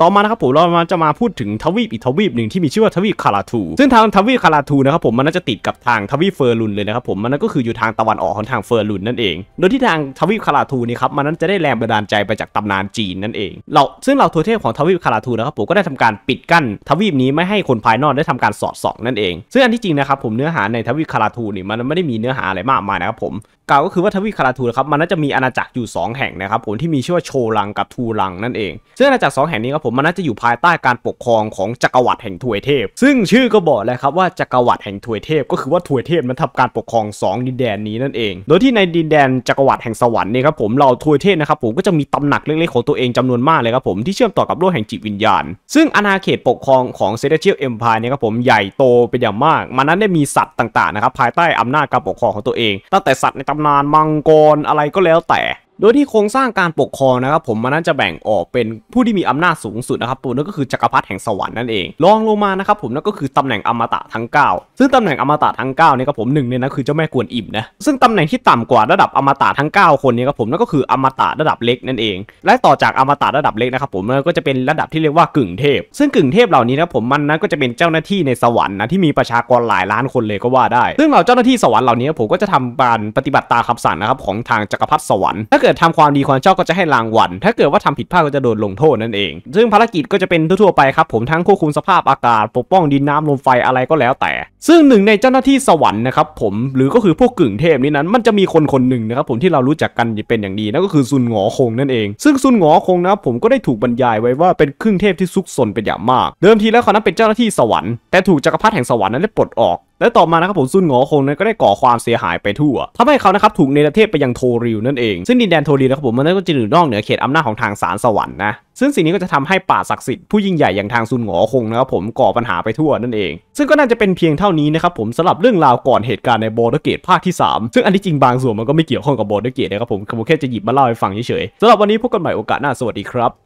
ต่อมานะครับผมเรามาจะมาพูดถึงทวีปอีกทวีปหนึ่งที่มีชื่อว่าทวีปคาราทู ซึ่งทางทวีปคาราทูนะครับผมมันน่าจะติดกับทางทวีปเฟอร์ลุนเลยนะครับผมมันนั่นก็คืออยู่ทางตะวันออกของทางเฟอร์ลุนนั่นเอง โดยที่ทางทวีปคาราทูนี่ครับมันนั้นจะได้แรงบันดาลใจไปจากตำนานจีนนั่นเองเราซึ่งเราทวเทพของทวีปคาราทูนะครับผมก็ได้ทำการปิดกั้นทวีปนี้ไม่ให้คนภายนอกได้ทำการสอดส่องนั่นเองซึ่งอันที่จริงนะครับผมเนื้อหาในทวีปคาราทูนี่มันไม่ได้มีเนื้อหาอะไรมากมายนะครับผมกล่าวก็คือว่าทวีคาราทูนะครับมันน่าจะมีอาณาจักรอยู่ 2 แห่งนะครับผมที่มีชื่อว่าโชลังกับทูลังนั่นเองซึ่งอาณาจักร2แห่งนี้ครับผมมันน่าจะอยู่ภายใต้การปกครองของ จักรวรรดิแห่งทวยเทพซึ่งชื่อก็บอกแล้วครับว่าจักรวรรดิแห่งทวยเทพก็คือว่าทวยเทพมันทำการปกครอง2 ดินแดนนี้นั่นเอง โดยที่ในดินแดนจักรวรรดิแห่งสวรรค์นี่ครับผมเราทวยเทพนะครับผมก็จะมีตำหนักเล็กๆของตัวเองจำนวนมากเลยครับผมที่เชื่อมต่อกับโลกแห่งจิตวิญญาณ ซึ่งอาณาเขตปกครองของเซเดเชียลเอ็มพายนี่ครับผมใหญ่โตเป็นอย่างมากมันนั้นได้มีสัตว์ต่างๆนะครับภายใต้อำนาจการปกครองของตัวเองตั้งแต่สัตว์ในตำนานมังกรอะไรก็แล้วแต่โดยที่โครงสร้างการปกครองนะครับผมมันนั้นจะแบ่งออกเป็นผู้ที่มีอำนาจสูงสุดนะครับผมนั่นก็คือจักรพรรดิแห่งสวรรค์นั่นเองรองลงมานะครับผมนั่นก็คือตำแหน่งอมตะทั้ง 9 ซึ่งตำแหน่งอมตะทั้ง9เนี่ยครับผมหนึ่งเนี่ยนะคือเจ้าแม่กวนอิมนะซึ่งตำแหน่งที่ต่ำกว่าระดับอมตะทั้ง 9 คนนี้ครับผมนั่นก็คืออมตะระดับเล็กนั่นเอง และต่อจากอมตะระดับเล็กนะครับผมก็จะเป็นระดับที่เรียกว่ากึ่งเทพ ซึ่งกึ่งเทพเหล่านี้นะผมมันนั้นก็จะเป็นเจ้าหน้าที่ในสวรรค์นะที่มีประชากรหลายล้านคนเลยก็ว่าได้ซึ่งเหล่าเจ้าหน้าที่สวรรค์เหล่านี้ผมก็จะทำการปฏิบัติตามคำสั่งนะครับของทางจักรพรรดิสวรรค์ถ้าเกิดทำความดีความชอบก็จะให้รางวัล ถ้าเกิดว่าทำผิดพลาดก็จะโดนลงโทษนั่นเอง ซึ่งภารกิจก็จะเป็นทั่ว ๆ ไปครับผม ทั้งควบคุมสภาพอากาศ ปกป้องดินน้ำลมไฟอะไรก็แล้วแต่ ซึ่งหนึ่งในเจ้าหน้าที่สวรรค์นะครับผม หรือก็คือพวกกึ่งเทพนี้นั้น มันจะมีคนคนหนึ่งนะครับผมที่เรารู้จักกันเป็นอย่างดีนั่นก็คือซุนหงอคงนั่นเอง ซึ่งซุนหงอคงนะครับผมก็ได้ถูกบรรยายไว้ว่าเป็นครึ่งเทพที่ซุกซนเป็นอย่างมาก เดิมทีแล้วเขานั้นเป็นเจ้าหน้าที่สวรรค์แต่ถูกจักรพรรดิแห่งสวรรค์นั้นได้ปลดออกและต่อมานะครับผมซุนหงอคงนั้นก็ได้ก่อความเสียหายไปทั่วทำให้เขานะครับถูกเนรเทศไปยังโทริวนั่นเอง ซึ่งดินแดนโทริวนะครับผมมันก็จะอยู่นอกเหนือเขตอำนาจของทางสารสวรรค์นะซึ่งสิ่งนี้ก็จะทำให้ป่าศักดิ์สิทธิ์ผู้ยิ่งใหญ่อย่างทางซุนหงอคงนะครับผมก่อปัญหาไปทั่วนั่นเองซึ่งก็น่าจะเป็นเพียงเท่านี้นะครับผมสำหรับเรื่องราวก่อนเหตุการณ์ในบอร์ดเกตภาคที่3ซึ่งอันที่จริงบางส่วนมันก็ไม่เกี่ยวข้องกับบอร์ดเกตนะครับผมผมแค่จะหยิบมาเล่าให้ฟังเฉยๆสำหรับวันนี้พบกันใหม่โอกาสหน้าสวัสดีครับ